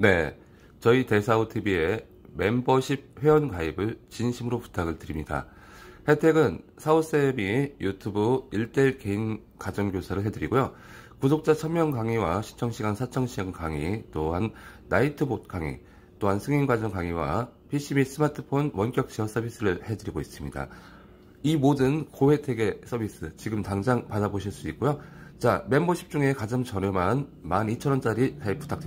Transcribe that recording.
네. 저희 대사우 TV의 멤버십 회원 가입을 진심으로 부탁을 드립니다. 혜택은 사우쌤이 유튜브 1대1 개인 가정교사를 해드리고요. 구독자 1000명 강의와 시청시간 4000시간 강의, 또한 나이트봇 강의, 또한 승인과정 강의와 PC 및 스마트폰 원격 지원 서비스를 해드리고 있습니다. 이 모든 고혜택의 서비스 지금 당장 받아보실 수 있고요. 자, 멤버십 중에 가장 저렴한 12,000원짜리 가입 부탁드립니다.